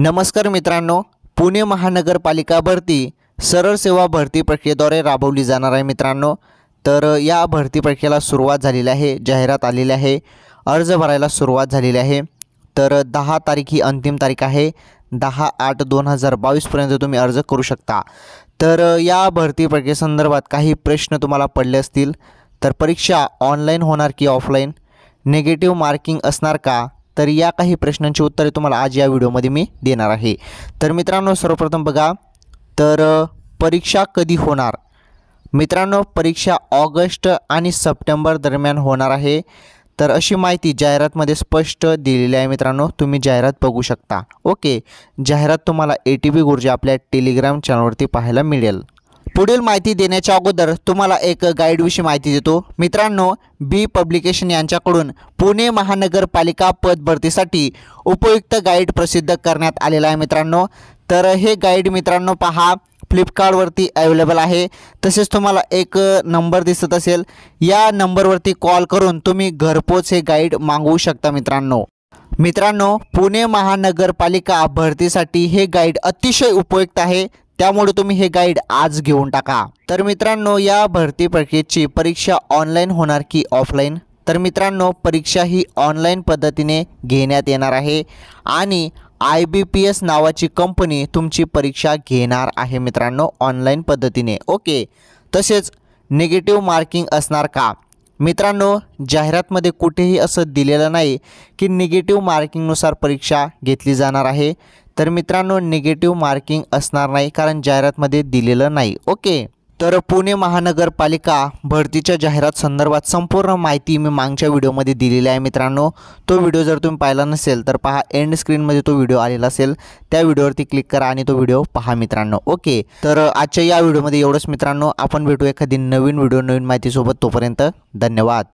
नमस्कार मित्रांनो पुणे महानगरपालिका भरती सरळ सेवा भरती प्रक्रियेद्वारे राबवली जाणार आहे मित्रांनो तर या भरती प्रक्रियेला सुरुवात झालेली आहे जाहिरात आलेली आहे अर्ज भरायला सुरुवात झालेली आहे तर दहा तारीख ही अंतिम तारीख आहे दहा आठ दोन हजार बावीसपर्यंत तुम्ही अर्ज करू शकता तर या भरती प्रक्रियेसंदर्भात काही प्रश्न तुम्हाला पडले असतील तर परीक्षा ऑनलाईन होणार की ऑफलाईन निगेटिव्ह मार्किंग असणार का तर या काही प्रश्नांची उत्तरे तुम्हाला आज या व्हिडिओमध्ये मी देणार आहे तर मित्रांनो सर्वप्रथम बघा तर परीक्षा कधी होणार मित्रांनो परीक्षा ऑगस्ट आणि सप्टेंबर दरम्यान होणार आहे तर अशी माहिती जाहिरातमध्ये स्पष्ट दिलेली आहे मित्रांनो तुम्ही जाहिरात बघू शकता ओके जाहिरात तुम्हाला ए टी बी गुरुजी आपल्या टेलिग्राम चॅनलवरती पाहायला मिळेल पुढील माहिती देण्याच्या अगोदर तुम्हाला एक गाईडविषयी माहिती देतो मित्रांनो बी पब्लिकेशन यांच्याकडून पुणे महानगरपालिका पद भरतीसाठी उपयुक्त गाईड प्रसिद्ध करण्यात आलेला आहे मित्रांनो तर हे गाईड मित्रांनो पहा फ्लिपकार्टवरती अवेलेबल आहे तसेच तुम्हाला एक नंबर दिसत असेल या नंबरवरती कॉल करून तुम्ही घरपोच हे गाईड मागवू शकता मित्रांनो मित्रांनो पुणे महानगरपालिका भरतीसाठी हे गाईड अतिशय उपयुक्त आहे त्यामुळे तुम्ही हे गाईड आज घेऊन टाका तर मित्रांनो या भरती प्रक्रियेची परीक्षा ऑनलाईन होणार की ऑफलाईन तर मित्रांनो परीक्षा ही ऑनलाईन पद्धतीने घेण्यात येणार आहे आणि आय बी पी एस नावाची कंपनी तुमची परीक्षा घेणार आहे मित्रांनो ऑनलाईन पद्धतीने ओके तसेच निगेटिव्ह मार्किंग असणार का मित्रांनो जाहिरातमध्ये कुठेही असं दिलेलं नाही की निगेटिव्ह मार्किंगनुसार परीक्षा घेतली जाणार आहे तर मित्रांनो निगेटिव्ह मार्किंग असणार नाही कारण जाहिरातमध्ये दिलेलं नाही ओके तर पुणे महानगरपालिका भरतीच्या जाहिरात संदर्भात संपूर्ण माहिती मी मागच्या व्हिडिओमध्ये दिलेली आहे मित्रांनो तो व्हिडिओ जर तुम्ही पाहिला नसेल तर पहा एंड स्क्रीनमध्ये तो व्हिडिओ आलेला असेल त्या व्हिडिओवरती क्लिक करा आणि तो व्हिडिओ पहा मित्रांनो ओके तर आजच्या या व्हिडिओमध्ये एवढंच मित्रांनो आपण भेटू एखादी नवीन व्हिडिओ नवीन माहितीसोबत तोपर्यंत धन्यवाद